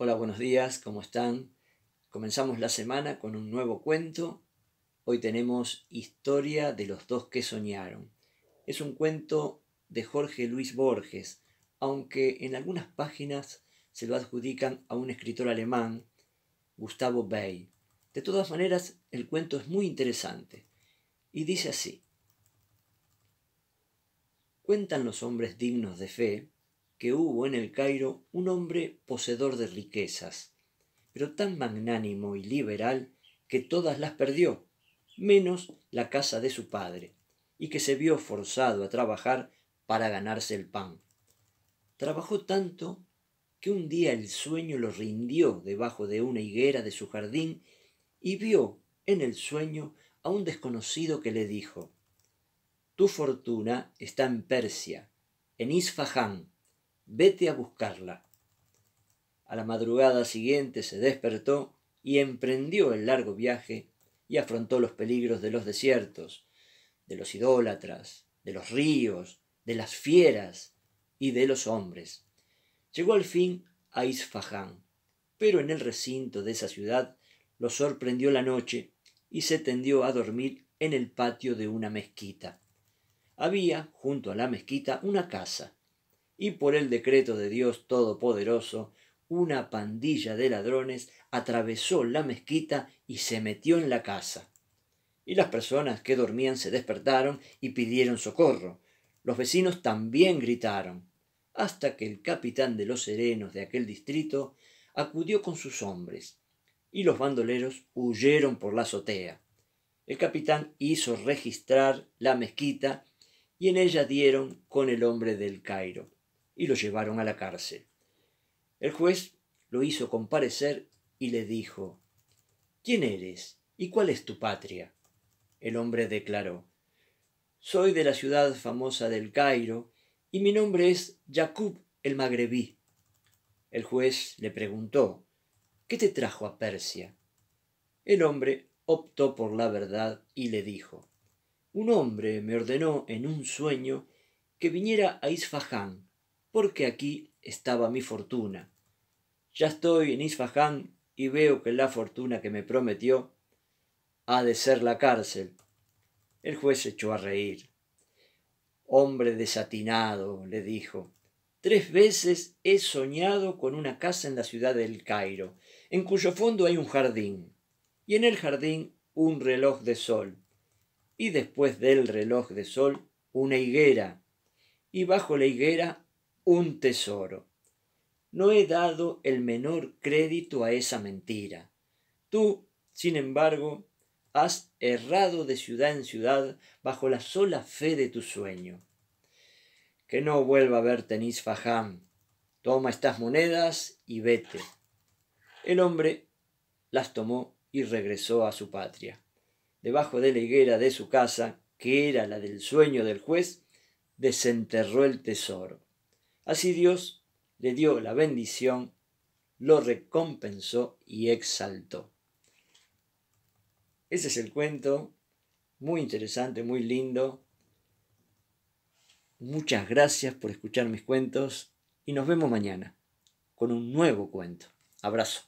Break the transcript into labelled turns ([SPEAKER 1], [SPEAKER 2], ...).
[SPEAKER 1] Hola, buenos días, ¿cómo están? Comenzamos la semana con un nuevo cuento. Hoy tenemos Historia de los dos que soñaron. Es un cuento de Jorge Luis Borges, aunque en algunas páginas se lo adjudican a un escritor alemán, Gustavo Bey. De todas maneras, el cuento es muy interesante y dice así. Cuentan los hombres dignos de fe que hubo en el Cairo un hombre poseedor de riquezas, pero tan magnánimo y liberal que todas las perdió, menos la casa de su padre, y que se vio forzado a trabajar para ganarse el pan. Trabajó tanto que un día el sueño lo rindió debajo de una higuera de su jardín y vio en el sueño a un desconocido que le dijo Tu fortuna está en Persia, en Isfahán, vete a buscarla. A la madrugada siguiente se despertó y emprendió el largo viaje y afrontó los peligros de los desiertos, de los idólatras, de los ríos, de las fieras y de los hombres. Llegó al fin a Isfahán, pero en el recinto de esa ciudad lo sorprendió la noche y se tendió a dormir en el patio de una mezquita. Había, junto a la mezquita, una casa, y por el decreto de Dios Todopoderoso, una pandilla de ladrones atravesó la mezquita y se metió en la casa. Y las personas que dormían se despertaron y pidieron socorro. Los vecinos también gritaron, hasta que el capitán de los serenos de aquel distrito acudió con sus hombres, y los bandoleros huyeron por la azotea. El capitán hizo registrar la mezquita y en ella dieron con el hombre del Cairo y lo llevaron a la cárcel. El juez lo hizo comparecer y le dijo ¿Quién eres y cuál es tu patria? El hombre declaró Soy de la ciudad famosa del Cairo y mi nombre es Jacob el Magrebí. El juez le preguntó ¿Qué te trajo a Persia? El hombre optó por la verdad y le dijo Un hombre me ordenó en un sueño que viniera a Isfahán porque aquí estaba mi fortuna. Ya estoy en Isfahán y veo que la fortuna que me prometió ha de ser la cárcel. El juez se echó a reír. Hombre desatinado, le dijo, tres veces he soñado con una casa en la ciudad del Cairo, en cuyo fondo hay un jardín, y en el jardín un reloj de sol, y después del reloj de sol una higuera, y bajo la higuera un tesoro. No he dado el menor crédito a esa mentira. Tú, sin embargo, has errado de ciudad en ciudad bajo la sola fe de tu sueño. Que no vuelva a verte Isfahán. Toma estas monedas y vete. El hombre las tomó y regresó a su patria. Debajo de la higuera de su casa, que era la del sueño del juez, desenterró el tesoro. Así Dios le dio la bendición, lo recompensó y exaltó. Ese es el cuento, muy interesante, muy lindo. Muchas gracias por escuchar mis cuentos y nos vemos mañana con un nuevo cuento. Abrazo.